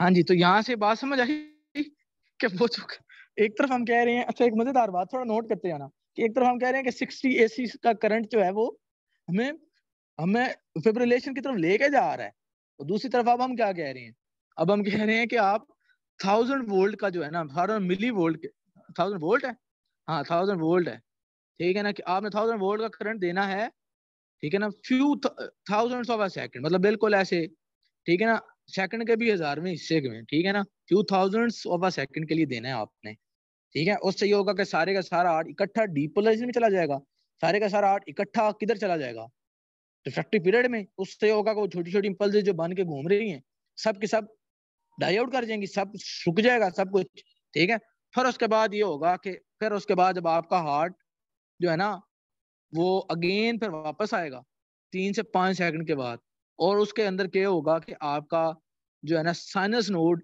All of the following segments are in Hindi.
हाँ जी तो यहाँ से बात समझ आई कि वो एक तरफ हम कह रहे हैं अच्छा एक मजेदार बात थोड़ा नोट करते जाना कि एक तरफ हम कह रहे हैं कि सिक्सटी ए का करंट जो है वो हमें हमें फिब्रिलेशन की तरफ लेके जा रहा है और दूसरी तरफ अब हम क्या कह रहे हैं अब हम कह रहे हैं कि आप थाउजेंड वोल्ट का जो है ना thousand millivolt thousand volt है हाँ थाउजेंड वोल्ट है ठीक है ना कि आपने थाउजेंड वोल्ट का करंट देना है ठीक है ना few thousands of a second मतलब बिल्कुल ऐसे ठीक है ना सेकंड के भी हजारवें हिस्से में ठीक है ना few thousand of a second के लिए देना है आपने ठीक है उससे ये होगा कि सारे का सारा आर्ट इकट्ठा डीपोलाइजेशन में चला जाएगा सारे का सारा आर्ट इकट्ठा किधर चला जाएगा रिफ्लेक्टिव पीरियड में उससे होगा कि वो छोटी छोटी इम्पल्स जो बन के घूम रही हैं सब के सब डाई आउट कर जाएंगी सब सूख जाएगा सब कुछ ठीक है फिर उसके बाद ये होगा कि फिर उसके बाद जब आपका हार्ट जो है ना वो अगेन फिर वापस आएगा तीन से पाँच सेकंड के बाद और उसके अंदर क्या होगा कि आपका जो है ना साइनस नोड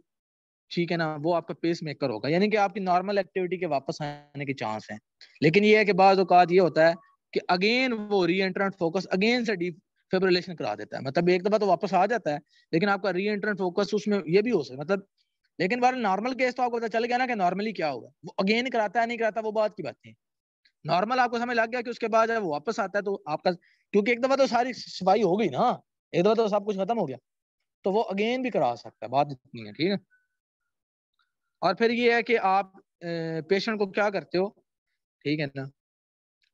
ठीक है ना वो आपका पेस मेकर होगा यानी कि आपकी नॉर्मल एक्टिविटी के वापस आने के चांस हैं लेकिन ये है कि बाद अवत ये होता है कि अगेन वो री एंट्रेंट फोकस अगेन से डीप फेब्रिलेशन करा देता है मतलब एक दफा तो वापस आ जाता है लेकिन आपका री एंट्रेंट फोकस उसमें ये भी हो सकता है मतलब लेकिन बार नॉर्मल केस तो आपको पता चल गया ना कि नॉर्मली क्या होगा वो अगेन कराता है नहीं कराता वो बात की बात नहीं नॉर्मल आपको समझ लग गया कि उसके बाद जब वापस आता है तो आपका क्योंकि एक दफा तो सारी सफाई हो गई ना एक दफा तो सब कुछ खत्म हो गया तो वो अगेन भी करा सकता है बात इतनी है ठीक है और फिर ये है कि आप पेशेंट को क्या करते हो ठीक है ना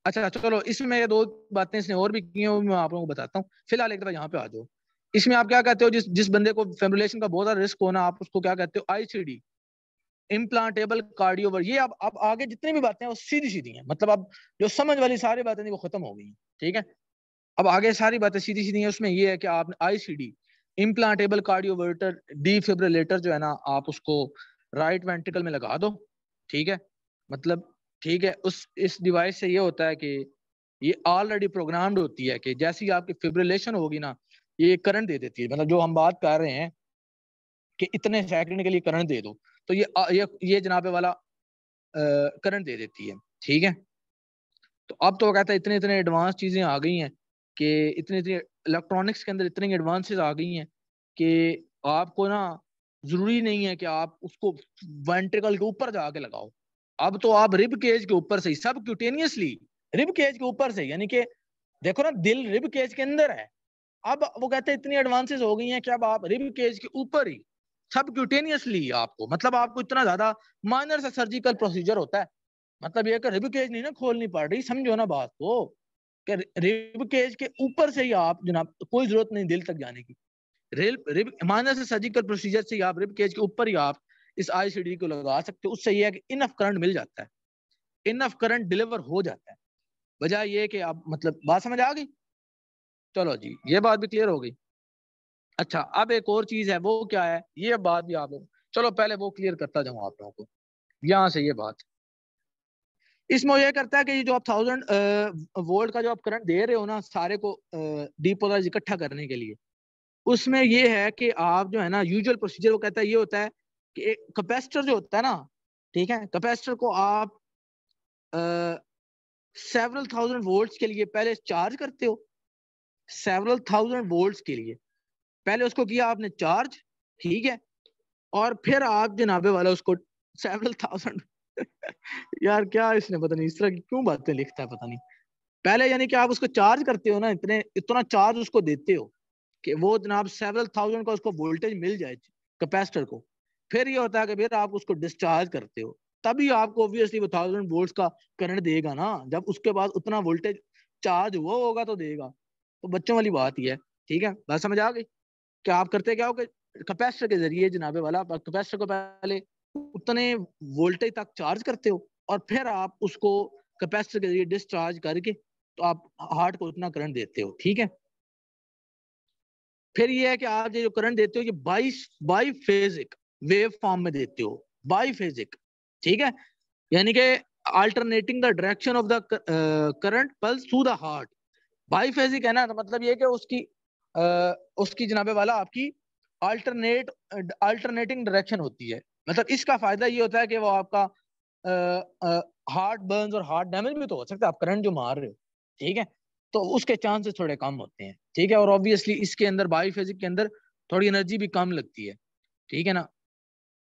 अच्छा चलो इसमें ये दो बातें इसने और भी की हैं मैं आप लोगों को बताता हूँ फिलहाल एक दफा यहाँ पे आ जाओ इसमें आप क्या कहते हो जिस जिस बंदे को फेमुलेशन का बहुत ज्यादा रिस्क होना आप उसको क्या कहते हो आई इम्प्लांटेबल कार्डियोवर ये अब अब आगे जितनी भी बातें हैं वो सीधी सीधी हैं मतलब अब जो समझ वाली सारी बातें थी वो खत्म हो गई ठीक है अब आगे सारी बातें सीधी सीधी है उसमें ये है कि आपने आईसीडी इम्प्लांटेबल कार्डियोवर्टर डीफेब्रिलेटर जो है ना आप उसको राइट वेंट्रिकल में लगा दो ठीक है मतलब ठीक है उस इस डिवाइस से ये होता है कि ये ऑलरेडी प्रोग्राम्ड होती है कि जैसी आपकी फिब्रिलेशन होगी ना ये करंट दे देती है मतलब जो हम बात कर रहे हैं कि इतने सेकंड के लिए करंट दे दो तो ये ये, ये जनाबे वाला करंट दे देती है ठीक है तो अब तो कहता है इतने इतने एडवांस चीजें आ गई हैं कि इतने इतने इलेक्ट्रॉनिक्स के अंदर इतनी एडवांसेस आ गई हैं कि आपको ना जरूरी नहीं है कि आप उसको वेंट्रिकल के ऊपर जाके लगाओ अब तो आप रिब केज के ऊपर से ही सब क्यूटेनियसली रिब केज के ऊपर से यानी कि देखो ना दिल रिब केज के अंदर है अब वो कहते हैं इतनी एडवांसेस हो गई हैं कि अब आप रिब केज के ऊपर ही सब क्यूटेनियसली आपको मतलब आपको इतना ज्यादा माइनर सा सर्जिकल प्रोसीजर होता है मतलब ये रिब केज नहीं ना खोलनी पड़ रही समझो ना बात को कि रिब केज के ऊपर से ही आप जनाब कोई जरूरत नहीं दिल तक जाने की रेल रिब माना से सर्जिकल प्रोसीजर से आप रिब केज के ऊपर ही आप इस आईसीडी को लगा सकते हो उससे यह है कि इनफ करंट मिल जाता है इनफ करंट डिलीवर हो जाता है बजाय ये कि आप मतलब बात समझ आ गई चलो जी ये बात भी क्लियर हो गई अच्छा अब एक और चीज है वो क्या है ये बात भी आप लोग चलो पहले वो क्लियर करता जाऊँ आप लोगों को यहाँ से ये बात इसमें यह करता है कि ये जो आप थाउजेंड वोल्ट का जो आप करंट दे रहे हो ना सारे को डीपोलराइज इकट्ठा करने के लिए उसमें ये है कि आप जो है ना यूजुअल प्रोसीजर वो कहता है ये होता है कि एक कैपेसिटर जो होता है ना ठीक है कैपेसिटर को आप सेवरल थाउजेंड वोल्ट्स के लिए पहले चार्ज करते हो सेवरल थाउजेंड वोल्ट्स के लिए पहले उसको किया आपने चार्ज ठीक है और फिर आप जनाबे वाला उसको सेवरल थाउजेंड यार क्या इसने पता नहीं इस तरह की क्यों बातें लिखता है पता नहीं पहले यानी कि आप उसको चार्ज करते हो ना इतने इतना चार्ज उसको देते हो कि वो जनाब सेवरल थाउजेंड का उसको वोल्टेज मिल जाए कैपेसिटर को फिर ये होता है कि फिर आप उसको डिस्चार्ज करते हो तभी आपको ऑब्वियसली वो थाउजेंड वोल्ट का करंट देगा ना जब उसके बाद उतना वोल्टेज चार्ज हुआ होगा तो देगा तो बच्चों वाली बात ही है ठीक है बात समझ आ गई क्या आप करते क्या हो कि कैपेसिटर के जरिए जनाबे वाला कैपेसिटर को पहले उतने वोल्टेज तक चार्ज करते हो और फिर आप उसको कैपेसिटर के जरिए डिस्चार्ज करके तो आप हार्ट को उतना करंट देते हो ठीक है फिर ये है कि आप जो करंट देते हो ये bi biphasic waveform में देते हो बाई फेजिक ठीक है यानी कि alternating the direction of the current pulse through the heart biphasic है ना तो मतलब ये कि उसकी आ, उसकी जनाबे वाला आपकी अल्टरनेट अल्टरनेटिंग डायरेक्शन होती है मतलब इसका फायदा ये होता है कि वो आपका हार्ट बर्न और हार्ट डैमेज भी तो हो सकता है आप करंट जो मार रहे हो ठीक है तो उसके चांसेस थोड़े कम होते हैं ठीक है और ऑब्वियसली इसके अंदर बायोफिजिक के अंदर थोड़ी एनर्जी भी कम लगती है ठीक है ना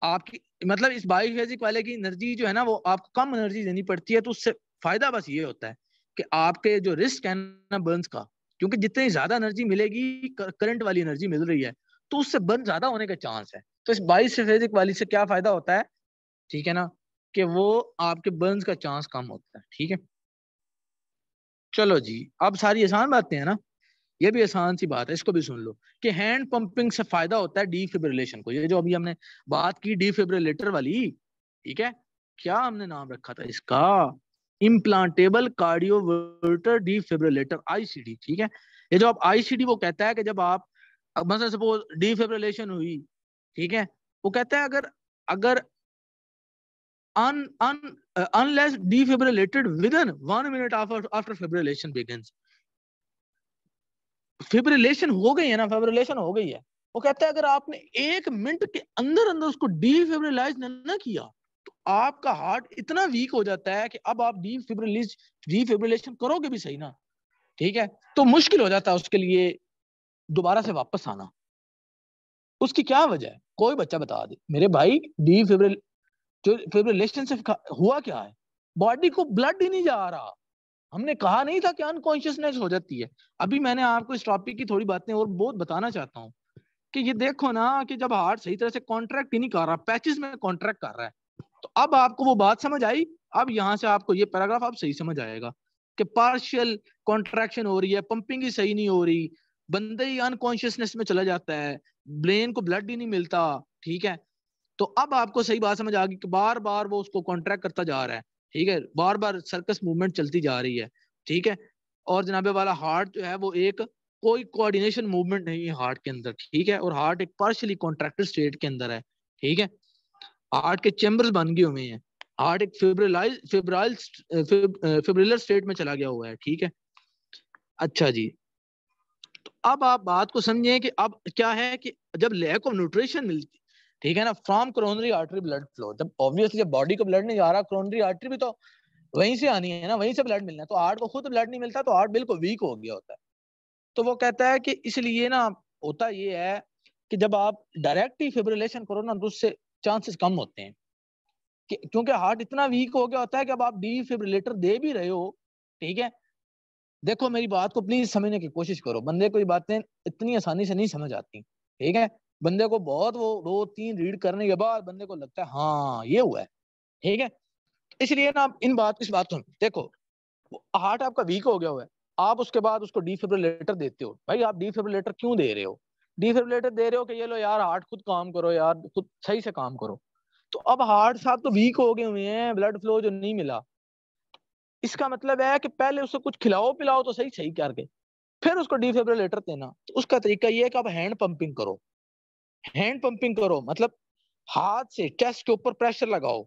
आपकी मतलब इस बायोफिजिक वाले की एनर्जी जो है ना वो आपको कम एनर्जी देनी पड़ती है तो उससे फायदा बस ये होता है कि आपके जो रिस्क है ना बर्न का क्योंकि जितनी ज्यादा एनर्जी मिलेगी करंट वाली एनर्जी मिल रही है तो उससे बर्न ज्यादा होने का चांस है तो इस बाईस वाली से क्या फायदा होता है ठीक है ना कि वो आपके बर्न का चांस कम होता है ठीक है चलो जी अब सारी आसान बातें हैं ना ये भी आसान सी बात है इसको भी सुन लो कि हैंड पंपिंग से फायदा होता है डीफिब्रिलेशन को ये जो अभी हमने बात की डीफिब्रिलेटर वाली ठीक है क्या हमने नाम रखा था इसका इम्प्लांटेबल कार्डियोवर्टर डीफिब्रिलेटर आईसीडी ठीक है ये जो आप आईसीडी वो कहता है कि जब आप मतलब सपोज डीफेब्रिलेशन हुई ठीक है वो कहता है अगर अगर un, un, uh, unless defibrillated within one minute after after fibrillation begins fibrillation हो गई है ना फिब्रिलेशन हो गई है वो कहता है अगर आपने एक मिनट के अंदर अंदर उसको डीफिब्रिलाइज ना किया तो आपका हार्ट इतना वीक हो जाता है कि अब आप डीफिब्रिलेज डीफिब्रिलेशन करोगे भी सही ना ठीक है तो मुश्किल हो जाता है उसके लिए दोबारा से वापस आना उसकी क्या वजह है कोई बच्चा बता दे मेरे भाई डी फिब्रिल जो से हुआ क्या है बॉडी को ब्लड ही नहीं जा रहा हमने कहा नहीं था कि अनकॉन्शियसनेस हो जाती है अभी मैंने आपको इस टॉपिक की थोड़ी बातें और बहुत बताना चाहता हूँ कि ये देखो ना कि जब हार्ट सही तरह से कॉन्ट्रैक्ट ही नहीं कर रहा पैचेस में कॉन्ट्रैक्ट कर रहा है तो अब आपको वो बात समझ आई अब यहाँ से आपको ये पैराग्राफ आप सही समझ आएगा कि पार्शियल कॉन्ट्रैक्शन हो रही है पंपिंग ही सही नहीं हो रही बंदे ही अनकॉन्शियसनेस में चला जाता है ब्रेन को ब्लड ही नहीं मिलता ठीक है तो अब आपको सही बात समझ आ गई कि बार बार वो उसको कॉन्ट्रैक्ट करता जा रहा है ठीक है बार बार सर्कस मूवमेंट चलती जा रही है ठीक है और जनाबे वाला हार्ट जो है वो एक कोई कोऑर्डिनेशन मूवमेंट नहीं है हार्ट के अंदर ठीक है और हार्ट एक पार्शली कॉन्ट्रैक्टेड स्टेट के अंदर है ठीक है हार्ट के चेम्बर्स बन गए हुए हैं हार्ट एक फिब्रिलाइज फिब्रिलर स्टेट में चला गया हुआ है ठीक है अच्छा जी अब आप बात को समझें कि अब क्या है कि जब लैक ऑफ न्यूट्रिशन मिलती ठीक है ना from coronary artery blood flow जब ऑब्वियसली जब बॉडी को ब्लड नहीं जा रहा क्रोनरी आर्टरी भी तो वहीं से आनी है ना वहीं से ब्लड मिलना तो हार्ट को खुद ब्लड नहीं मिलता तो हार्ट बिल्कुल वीक हो गया होता है तो वो कहता है कि इसलिए ना होता ये है कि जब आप डायरेक्ट ही फेब्रिलेशन करो ना तो उससे चांसेस कम होते हैं क्योंकि हार्ट इतना वीक हो गया होता है कि अब आप फेब्रिलेटर दे भी रहे हो ठीक है देखो मेरी बात को प्लीज समझने की कोशिश करो बंदे को ये बातें इतनी आसानी से नहीं समझ आती ठीक है बंदे को बहुत वो दो तीन रीड करने के बाद बंदे को लगता है हाँ ये हुआ है ठीक है इसलिए ना इन बात इस बात को देखो हार्ट आपका वीक हो गया हुआ है आप उसके बाद उसको डिफेब्रिलेटर देते हो भाई आप डिफिब्रिलेटर क्यों दे रहे हो डिफिब्रिलेटर दे रहे हो कि ये लो यार हार्ट खुद काम करो यार खुद सही से काम करो तो अब हार्ट साहब तो वीक हो गए हुए हैं ब्लड फ्लो जो नहीं मिला इसका मतलब है कि पहले उसको कुछ खिलाओ पिलाओ तो सही सही करके फिर उसको डिफेब्रिलेटर देना तो उसका तरीका ये है कि आप हैंड पंपिंग करो हैंड पंपिंग करो मतलब हाथ से चेस्ट के ऊपर प्रेशर लगाओ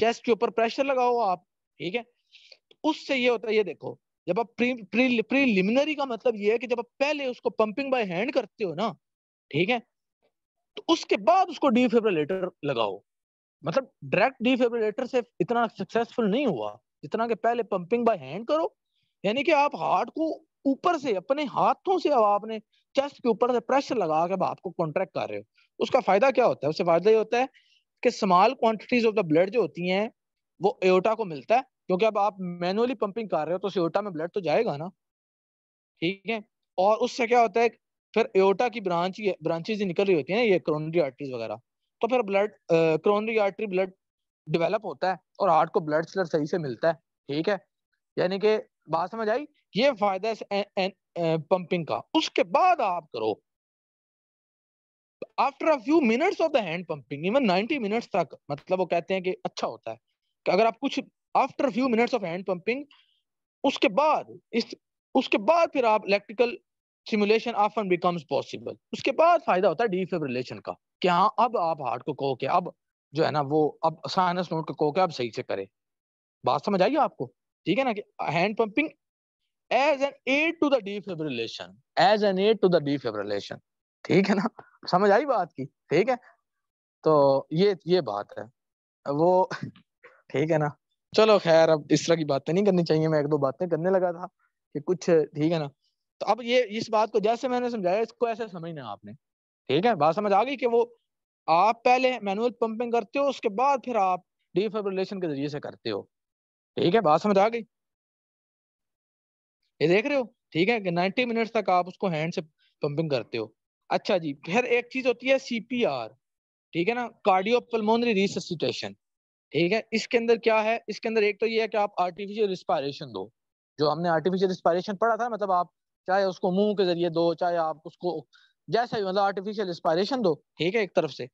चेस्ट के ऊपर प्रेशर लगाओ आप ठीक है उससे ये होता है ये देखो जब आप प्री प्री प्रीलिमिनरी का मतलब ये है कि जब आप पहले उसको पंपिंग बाय हैंड करते हो ना ठीक है तो उसके बाद उसको डिफेब्रिलेटर लगाओ मतलब डायरेक्ट डिफेब्रिलेटर से इतना सक्सेसफुल नहीं हुआ जितना के पहले पंपिंग बाय हैंड करो यानी कि आप हार्ट को ऊपर से अपने हाथों से अब आपने चेस्ट के ऊपर से प्रेशर लगा के आप को कॉन्ट्रैक्ट कर रहे हो उसका फायदा क्या होता है उससे फायदा ये होता है कि small quantities of the blood जो होती हैं वो एओटा को मिलता है क्योंकि अब आप मैनुअली पंपिंग कर रहे हो तो एओटा में ब्लड तो जाएगा ना ठीक है और उससे क्या होता है फिर एओटा की ब्रांच ब्रांचेज निकल रही होती हैं ये क्रोनरी आर्टरीज वगैरह तो फिर blood coronary artery blood develop होता है और हार्ट को ब्लड सलर सही से मिलता है ठीक है यानी कि बात समझ आई ये फायदा है पंपिंग का उसके बाद आप करो after a few minutes of the hand pumping even 90 minutes तक मतलब वो कहते हैं कि अच्छा होता है कि अगर आप कुछ after few minutes of hand pumping उसके बाद इस उसके बाद फिर आप electrical simulation often becomes possible उसके बाद फायदा होता है डीफेब्रिलेशन का कि हाँ अब आप हार्ट को कहो कि अब जो है ना वो अब साइनस नोट को के आप सही से करें बात समझ आई आपको ठीक है ना कि hand pumping as an aid to the defibrillation as an aid to the defibrillation ठीक है ना समझ आई बात की ठीक है तो ये ये बात है वो ठीक है ना चलो खैर अब इस तरह की बातें नहीं करनी चाहिए मैं एक दो बातें करने लगा था कि कुछ ठीक है ना तो अब ये इस बात को जैसे मैंने समझाया इसको ऐसे समझना आपने ठीक है बात समझ आ गई कि वो आप पहले मैनुअल पंपिंग करते हो उसके बाद फिर आप डिफिब्रिलेशन के जरिए से करते हो ठीक है बात समझ आ गई ये देख रहे हो ठीक है नाइन्टी मिनट तक आप उसको हैंड से पंपिंग करते हो अच्छा जी फिर एक चीज होती है सीपीआर ठीक है ना कार्डियो पल्मोनरी रिससिटेशन ठीक है इसके अंदर क्या है इसके अंदर एक तो ये है कि आप आर्टिफिशियल रिस्पायरेशन दो जो हमने आर्टिफिशियल रिस्पायरेशन पढ़ा था मतलब आप चाहे उसको मुंह के जरिए दो चाहे आप उसको जैसा भी मतलब आर्टिफिशियल इंस्पायरेशन दो ठीक है एक तरफ से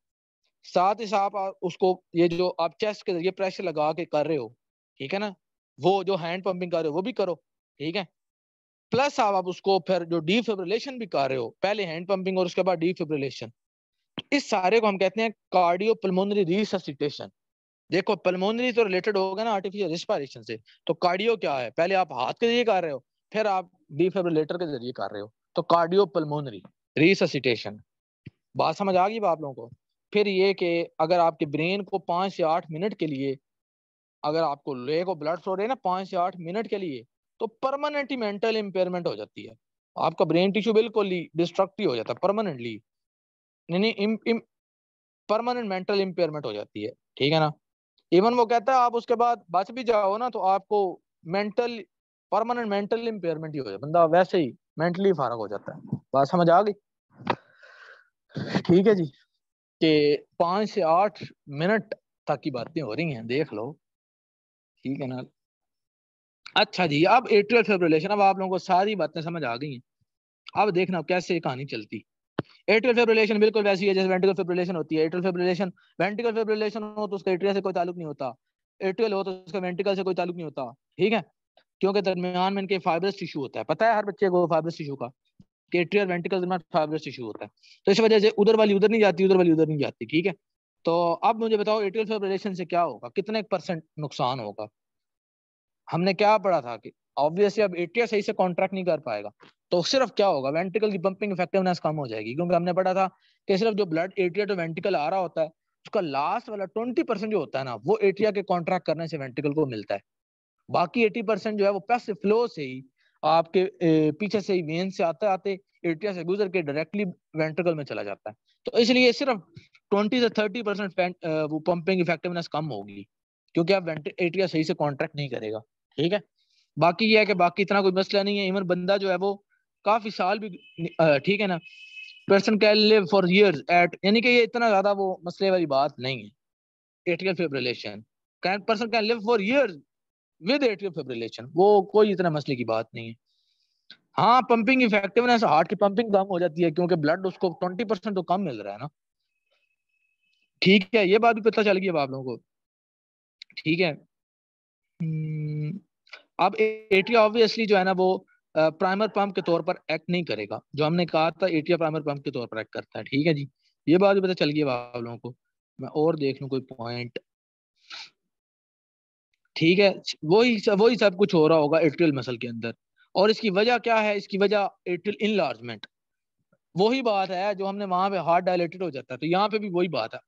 साथ ही साथ उसको ये जो आप चेस्ट के जरिए प्रेशर लगा के कर रहे हो ठीक है ना वो जो हैंड पंपिंग कर रहे हो वो भी करो ठीक है प्लस आप, आप उसको फिर जो डिफिब्रिलेशन भी कर रहे हो पहले हैंड पंपिंग और उसके बाद डिफिब्रिलेशन इस सारे को हम कहते हैं कार्डियो पल्मोनरी रिससिटेशन देखो पल्मोनरी तो रिलेटेड होगा ना आर्टिफिशियल रिस्पायरेशन से तो कार्डियो क्या है पहले आप हाथ के जरिए कर रहे हो फिर आप डिफिब्रिलेटर के जरिए कर रहे हो तो कार्डियो पल्मोनरी रिससिटेशन बात समझ आ गई आप लोगों को फिर ये कि अगर आपके ब्रेन को पाँच से आठ मिनट के लिए अगर आपको ले को ब्लड फ्लो रहे ना पाँच से आठ मिनट के लिए तो परमानेंट मेंटल इम्पेयरमेंट हो जाती है आपका ब्रेन टिश्यू बिल्कुल ही डिस्ट्रक्टिव हो जाता है परमानेंटली परमानेंट मेंटल इम्पेयरमेंट हो जाती है ठीक है ना इवन वो कहता है आप उसके बाद बच भी जाओ ना तो आपको मेंटल परमानेंट मेंटल इम्पेयरमेंट ही हो जाए बंदा वैसे ही मेंटली फारग हो जाता है बात समझ आ गई ठीक है जी कि पांच से आठ मिनट तक की बातें हो रही हैं देख लो ठीक है ना अच्छा जी अब एट्रियल फेब्रिलेशन अब आप लोगों को सारी बातें समझ आ गई हैं अब देखना कैसे कहानी चलती एट्रियल फेब्रिलेशन बिल्कुल वैसी है जैसे वेंट्रिकल फेब्रिलेशन होती है एट्रियल फेब्रिलेशन वेंट्रिकल फेब्रिलेशन हो तो उसका एट्रिया से कोई ताल्लुक नहीं होता एट्रियल हो तो उसका वेंट्रिकल से कोई ताल्लुक नहीं होता ठीक है क्योंकि दरमियान में इनके फाइबरस टिश्यू होता है पता है हर बच्चे को फाइबरस टिश्यू का कि वेंटिकल दरमियान फाइबरस टिश्यू होता है तो इस वजह से उधर वाली उधर नहीं जाती उधर वाली उधर नहीं जाती ठीक है तो अब मुझे बताओ एट्रियल फाइब्रिलेशन से क्या होगा कितने परसेंट नुकसान होगा हमने क्या पढ़ा था कि ऑब्वियसली अब एट्रिया सही से कॉन्ट्रैक्ट नहीं कर पाएगा तो सिर्फ क्या होगा वेंटिकल की पंपिंग इफेक्टिवनेस कम हो जाएगी क्योंकि हमने पढ़ा था कि सिर्फ जो ब्लड एट्रिया टू वेंटिकल आ रहा होता है उसका लास्ट वाला ट्वेंटी परसेंट जो होता है ना वो एट्रिया के कॉन्ट्रैक्ट करने से वेंटिकल को मिलता है बाकी एटी परसेंट जो है वो पैसे फ्लो से ही आपके पीछे से ही वेन से आते आते एटिया से गुजर के डायरेक्टली वेंट्रिकल में चला जाता है तो इसलिए सिर्फ ट्वेंटी से थर्टी परसेंट वो पंपिंग इफेक्टिवनेस कम होगी क्योंकि आप एटिया सही से कॉन्ट्रैक्ट नहीं करेगा ठीक है बाकी ये है कि बाकी इतना कोई मसला नहीं है इवन बंदा जो है वो काफी साल भी ठीक है ना person can live for year at यानी कि ये इतना ज्यादा वो मसले वाली बात नहीं है atrial fibrillation can person can live for year with atrial fibrillation वो कोई इतना मसले की बात नहीं है हाँ पंपिंग इफेक्टिवनेस हार्ट की पंपिंग कम हो जाती है क्योंकि ब्लड उसको ट्वेंटी परसेंट तो कम मिल रहा है ना ठीक है ये बात भी पता चल गई अब आप लोगों को ठीक है हम्म, अब एट्रिया ऑब्वियसली जो है ना वो प्राइमर पंप के तौर पर एक्ट नहीं करेगा जो हमने कहा था एटीआ प्राइमर पंप के तौर पर एक्ट करता है ठीक है जी ये बात भी पता चल गई अब आप लोगों को मैं और देख लू कोई पॉइंट ठीक है वही वही सब कुछ हो रहा होगा एट्रियल मसल के अंदर और इसकी वजह क्या है इसकी वजह एट्रियल इनलार्जमेंट वही बात है जो हमने वहां पे हार्ट डायलेटेड हो जाता है तो यहाँ पे भी वही बात है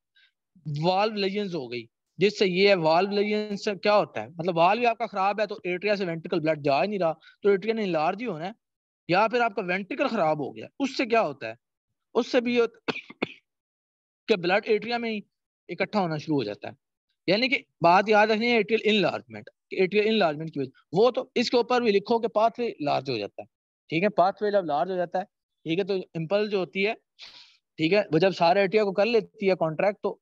वाल्व लेजेंस हो गई जिससे ये वाल्व लेजेंस क्या होता है मतलब वाल्व आपका खराब है तो एट्रिया से वेंट्रिकल ब्लड जा ही नहीं रहा तो एट्रिया ने इलार्ज ही होना है या फिर आपका वेंट्रिकल खराब हो गया उससे क्या होता है उससे भी ब्लड एट्रिया में ही इकट्ठा होना शुरू हो जाता है यानी कि बात याद रखनी है एट्रियल इनलार्जमेंट एट्रियल इनलार्जमेंट की वजह वो तो इसके ऊपर भी लिखो कि पाथवे लार्ज हो जाता है ठीक है पाथवे जब लार्ज हो जाता है ठीक है तो इम्पल जो होती है ठीक है वो जब सारे एटिया को कर लेती है कॉन्ट्रैक्ट तो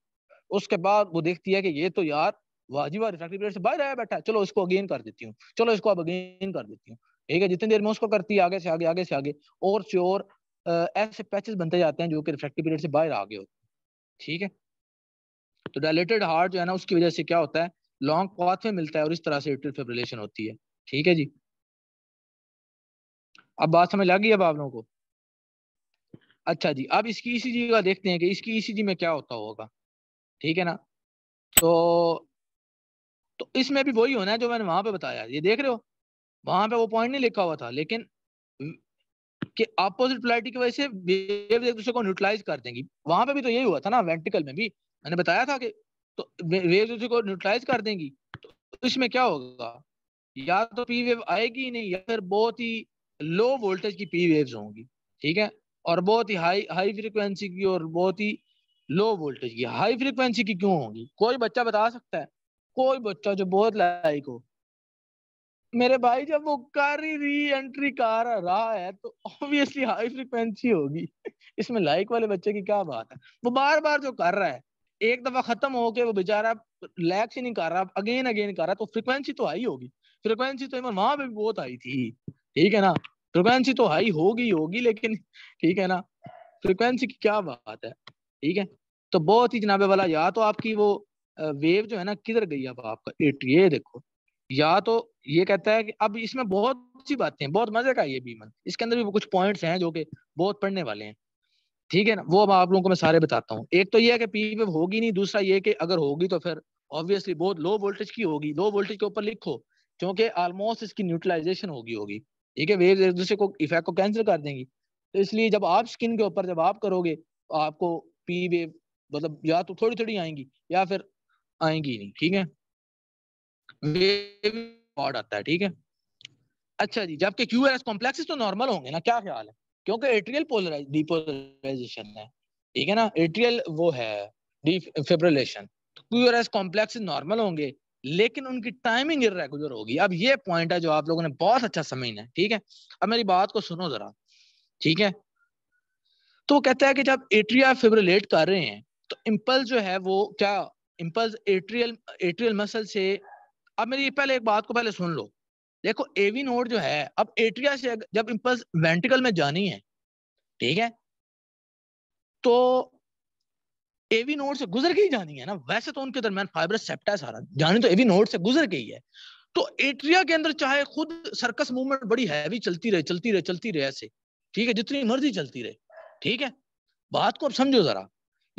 उसके बाद वो देखती है कि ये तो यार वाजिबा रिफ्रैक्टिव पीरियड से बाहर आया बैठा है चलो इसको अगेन कर देती हूँ चलो इसको अब अगेन कर देती हूँ ठीक है जितनी देर में उसको करती है आगे से आगे आगे से आगे और से और ऐसे पैचेस बनते जाते हैं जो कि रिफ्रैक्टिव पीरियड से बाहर आगे होते हैं ठीक है तो डायलेटेड हार्ट जो है ना उसकी वजह से क्या होता है लॉन्ग पॉथ में मिलता है और इस तरह से एट्रियल फेब्रिलेशन होती है ठीक है जी अब बात समझ लग गई अब आप लोगों को अच्छा जी अब इसकी ईसीजी e का देखते हैं कि इसकी ईसीजी e में क्या होता होगा ठीक है ना तो तो इसमें भी वही होना है जो मैंने वहां पे बताया ये देख रहे हो वहां पे वो पॉइंट नहीं लिखा हुआ था लेकिन कि अपोजिट पोलैरिटी की वजह से वेव एक दूसरे को न्यूट्रलाइज कर देंगी वहां पे भी तो यही हुआ था ना वेंटिकल में भी मैंने बताया था कि तो वेव उसी को न्यूट्रलाइज कर देंगी तो इसमें क्या होगा या तो पी वेव आएगी नहीं या फिर बहुत ही लो वोल्टेज की पी वेव्स होंगी ठीक है और बहुत ही हाई हाई फ्रीक्वेंसी की और बहुत ही लो वोल्टेज की हाई फ्रिक्वेंसी की क्यों होगी कोई बच्चा बता सकता है कोई बच्चा जो बहुत लाइक हो मेरे भाई जब वो कार ही री एंट्री कार रहा है तो ऑब्वियसली हाई फ्रिक्वेंसी होगी इसमें लाइक वाले बच्चे की क्या बात है वो बार बार जो कर रहा है एक दफा खत्म के वो बेचारा लैक्स ही नहीं कर रहा अगेन अगेन कर रहा तो फ्रिक्वेंसी तो हाई होगी फ्रिक्वेंसी तो इवन वहां पर भी बहुत हाई थी ठीक है ना फ्रिक्वेंसी तो हाई होगी होगी लेकिन ठीक है ना फ्रिक्वेंसी की क्या बात है ठीक है तो बहुत ही जनाबे वाला या तो आपकी वो वेव जो है ना किधर गई अब आपका इट ये देखो या तो ये कहता है कि अब इसमें बहुत सी बातें बहुत मजे का ये बीमन इसके अंदर भी कुछ पॉइंट्स हैं जो कि बहुत पढ़ने वाले हैं ठीक है ना वो अब आप लोगों को मैं सारे बताता हूँ एक तो ये है कि पी वेव होगी नहीं दूसरा ये कि अगर होगी तो फिर ऑब्वियसली बहुत लो वोल्टेज की होगी लो वोल्टेज के ऊपर लिखो क्योंकि ऑलमोस्ट इसकी न्यूट्रलाइजेशन होगी होगी ठीक है वेव एक दूसरे को इफेक्ट को कैंसिल कर देंगी तो इसलिए जब आप स्किन के ऊपर जब आप करोगे तो आपको पी वेव मतलब या तो थोड़ी थोड़ी आएंगी या फिर आएंगी नहीं ठीक है वेव आता है ठीक है अच्छा जी जबकि क्यू आर एस कॉम्प्लेक्सेस तो नॉर्मल होंगे ना क्या ख्याल है क्योंकि एट्रियल पोलराइज डीपोलराइजेशन है ठीक है ना एट्रियल वो है डिफिब्रिलेशन तो क्यूआरएस कॉम्प्लेक्स नॉर्मल होंगे लेकिन उनकी टाइमिंग इरेगुलर होगी अब ये पॉइंट है जो आप लोगों ने बहुत अच्छा समझना है ठीक है अब मेरी बात को सुनो जरा ठीक है तो वो कहता है कि जब एट्रिया फिब्रिलेट कर रहे हैं तो इम्पल्स जो है वो क्या इम्पल्स एट्रियल एट्रियल मसल से अब मेरी पहले एक बात को पहले सुन लो देखो एवी नोड जो है अब एट्रिया से जब इम्पल्स वेंटिकल में जानी है ठीक है तो एवी नोड से गुजर के ही जानी है ना वैसे तो उनके दरमियान फाइब्रस सेप्टा है सारा जानी तो एवी नोड से गुजर के ही है तो एट्रिया के अंदर चाहे खुद सर्कस मूवमेंट बड़ी हैवी चलती रहे चलती रहे चलती रहे ऐसे ठीक है जितनी मर्जी चलती रहे ठीक है बात को अब समझो जरा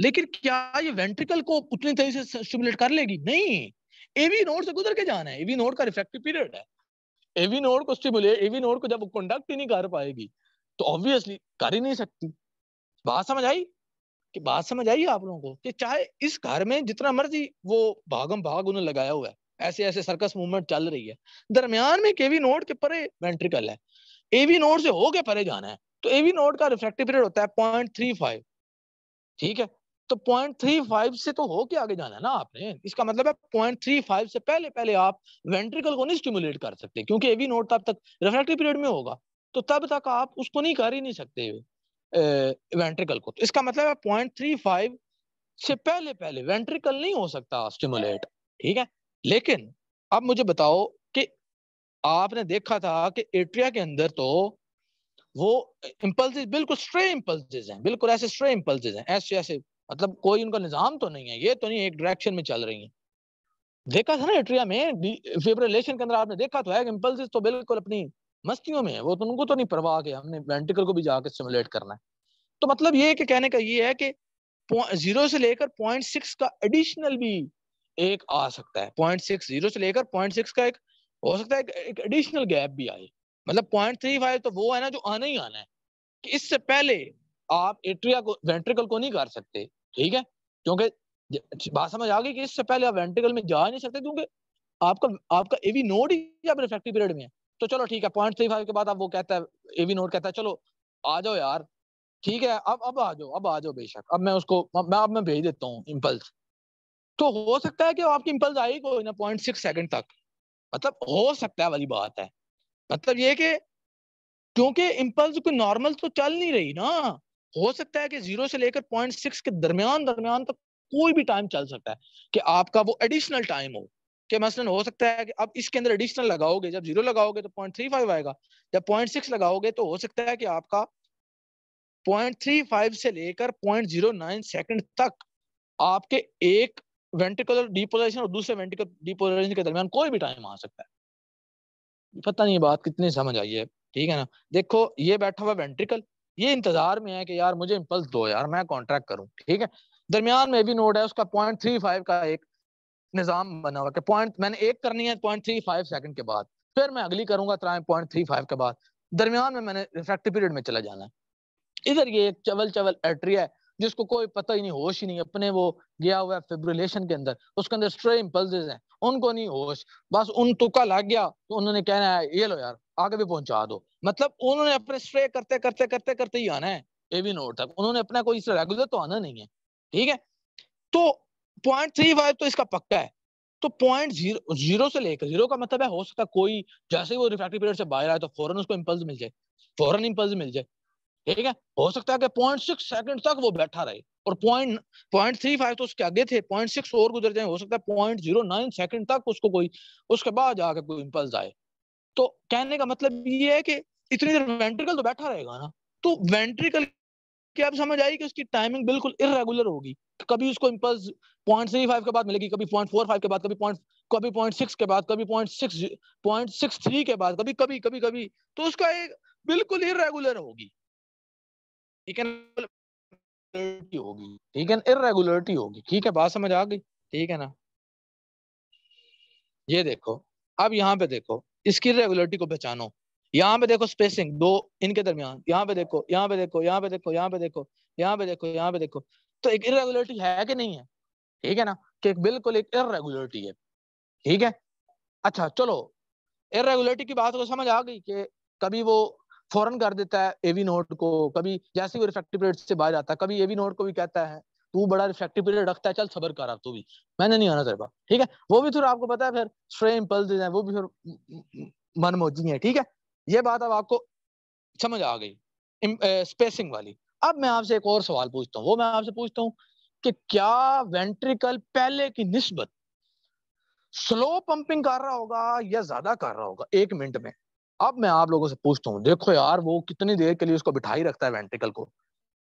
लेकिन क्या ये वेंट्रिकल को उतनी तेजी से स्टिमुलेट कर लेगी नहीं एवी नोड से गुजर के जाना है एवी नोड का रिफ्लेक्टिव पीरियड है एवी नोड को स्टिमुलेट एवी नोड को जब कंडक्ट ही नहीं कर पाएगी तो ऑब्वियसली कर ही नहीं सकती बात समझ आई कि बात समझ आई आप लोगों को कि चाहे इस घर में जितना मर्जी वो भागम भाग उन्हें लगाया हुआ है ऐसे ऐसे सर्कस मूवमेंट चल रही है दरमियान में केवी नोड के परे वेंट्रिकल है एवी नोड से होके परे जाना है तो एवी नोड का रिफ्लेक्टिव पीरियड होता है पॉइंट थ्री फाइव ठीक है तो पॉइंट थ्री फाइव से तो होके आगे जाना है ना आपने इसका मतलब है पॉइंट थ्री फाइव से पहले पहले आप वेंट्रिकल को नहीं स्टिमुलेट कर सकते क्योंकि एवी नोट तब तक रिफ्रेक्टिव पीरियड में होगा तो तब तक आप उसको नहीं कर ही नहीं सकते वेंट्रिकल को तो इसका मतलब है पॉइंट थ्री फाइव से पहले पहले वेंट्रिकल नहीं हो सकता स्टिमुलेट ठीक है लेकिन अब मुझे बताओ कि आपने देखा था कि एट्रिया के अंदर तो वो इम्पल्सिस बिल्कुल स्ट्रे इम्पल्सिस हैं बिल्कुल ऐसे स्ट्रे इम्पल्सिस हैं ऐसे ऐसे मतलब कोई उनका निजाम तो नहीं है ये तो नहीं एक डायरेक्शन में चल रही है देखा था ना एट्रिया में फिब्रिलेशन के अंदर आपने देखा तो है इम्पल्स तो बिल्कुल अपनी मस्तियों में है वो तो उनको तो नहीं परवाह के हमने वेंटिकल को भी जाकर सिमुलेट करना है तो मतलब ये कि कहने का ये है कि जीरो से लेकर पॉइंट सिक्स का एडिशनल भी एक आ सकता है पॉइंट सिक्स जीरो से लेकर पॉइंट सिक्स का एक हो सकता है एक एडिशनल गैप भी आए मतलब पॉइंट थ्री फाइव तो वो है ना जो आना ही आना है कि इससे पहले आप एट्रिया को वेंट्रिकल को नहीं कर सकते ठीक है क्योंकि बात समझ आ गई कि इससे पहले आप वेंट्रिकल में जा नहीं सकते क्योंकि आपका आपका एवी नोड ही आप रिफ्लेक्टिव पीरियड में है तो चलो ठीक है पॉइंट थ्री फाइव के बाद आप वो कहता है एवी नोड कहता है चलो आ जाओ यार ठीक है अब अब आ जाओ अब आ जाओ बेशक अब मैं उसको मैं अब मैं भेज देता हूँ इम्पल्स तो हो सकता है कि आपकी इम्पल्स आई कोई ना पॉइंट सिक्स सेकेंड तक मतलब हो सकता है वाली बात है मतलब ये कि क्योंकि इम्पल्स को नॉर्मल तो चल नहीं रही ना हो सकता है कि जीरो से लेकर पॉइंट सिक्स के दरमियान दरमियान तक कोई भी टाइम चल सकता है कि आपका वो एडिशनल टाइम हो कि मसलन हो सकता है कि अब इसके अंदर एडिशनल लगाओगे जब जीरो लगाओगे तो पॉइंट थ्री फाइव आएगा जब पॉइंट सिक्स लगाओगे तो हो सकता है कि आपका पॉइंट थ्री फाइव से लेकर पॉइंट जीरो नाइन सेकेंड तक आपके एक वेंटिकुलर डिपोजिशन और दूसरे वेंटिकुलर डिपोजिशन के दरमियान कोई भी टाइम आ सकता है पता नहीं बात कितनी समझ आई है ठीक है ना देखो ये बैठा हुआ वेंट्रिकल ये इंतजार में है कि यार मुझे इम्पल्स दो यार मैं कॉन्ट्रैक्ट करूँ ठीक है दरमियान में भी नोट है उसका पॉइंट थ्री फाइव का एक निज़ाम बना हुआ कि पॉइंट मैंने एक करनी है पॉइंट थ्री फाइव सेकेंड के बाद फिर मैं अगली करूंगा त्राई पॉइंट थ्री फाइव के बाद दरमियान में मैंने रिफ्रैक्टिव पीरियड में चला जाना है इधर ये एक चवल चवल एट्री है जिसको कोई पता ही नहीं होश ही नहीं अपने वो गया हुआ है फेब्रुलेशन के अंदर उसके अंदर स्ट्रे इम्पल्स हैं उनको नहीं होश बस उन तुका लग गया तो उन्होंने कहना है ये लो यार आगे भी पहुंचा दो मतलब उन्होंने अपने स्ट्रे करते करते करते करते ही आना है ये भी नोट है उन्होंने अपना कोई रेगुलर तो आना नहीं है ठीक है तो पॉइंट थ्री फाइव तो इसका पक्का है तो पॉइंट जीरो जीरो से लेकर जीरो का मतलब है हो सकता है कोई जैसे ही वो रिफ्रैक्टिव पीरियड से बाहर आए तो फौरन उसको इम्पल्स मिल जाए फौरन इम्पल्स मिल जाए ठीक है हो सकता है कि पॉइंट सिक्स सेकंड तक वो बैठा रहे और पॉइंट पॉइंट थ्री फाइव तो उसके आगे थे पॉइंट सिक्स और गुजर जाए हो सकता है पॉइंट जीरो नाइन सेकंड तक उसको कोई उसके बाद जाके कोई इम्पल्स आए तो कहने का मतलब ये है कि इतनी देर वेंट्रिकल तो बैठा रहेगा ना तो वेंट्रिकल की आप समझ आई कि उसकी टाइमिंग बिल्कुल इरेगुलर होगी कभी उसको इम्पल्स पॉइंट थ्री फाइव के बाद मिलेगी कभी पॉइंट फोर फाइव के बाद कभी पॉइंट कभी पॉइंट सिक्स के बाद कभी point six point six three के बाद कभी कभी कभी कभी तो उसका एक बिल्कुल इरेगुलर होगी ठीक है होगी ठीक है इरेगुलरिटी होगी ठीक है बात समझ आ गई ठीक है ना ये देखो अब यहाँ पे देखो इसकी रेगुलरिटी को पहचानो यहाँ पे देखो स्पेसिंग दो इनके दरमियान यहाँ पे देखो यहाँ पे देखो यहाँ पे देखो यहाँ पे देखो यहाँ पे देखो यहाँ पे देखो तो एक इरेगुलरिटी है कि नहीं है ठीक है ना कि बिल्कुल एक इरेगुलरिटी है ठीक है अच्छा चलो इरेगुलरिटी की बात को समझ आ गई कि कभी वो फॉरन कर देता है एवी नोट को कभी जैसे वो रिफेक्टिव रेट से बाहर आता है कभी एवी नोट को भी कहता है तू बड़ा रिफ्लेक्टिव पीरियड रखता है चल सबर कर आप तू भी मैंने नहीं आना तेरे पास ठीक है वो भी फिर आपको पता है फिर स्ट्रे इम्पल्स हैं वो भी फिर मनमोजी है ठीक है ये बात अब आपको समझ आ गई स्पेसिंग वाली अब मैं आपसे एक और सवाल पूछता हूँ वो मैं आपसे पूछता हूँ कि क्या वेंट्रिकल पहले की निस्बत स्लो पंपिंग कर रहा होगा या ज्यादा कर रहा होगा एक मिनट में अब मैं आप लोगों से पूछता हूँ देखो यार वो कितनी देर के लिए उसको बिठाई रखता है वेंट्रिकल को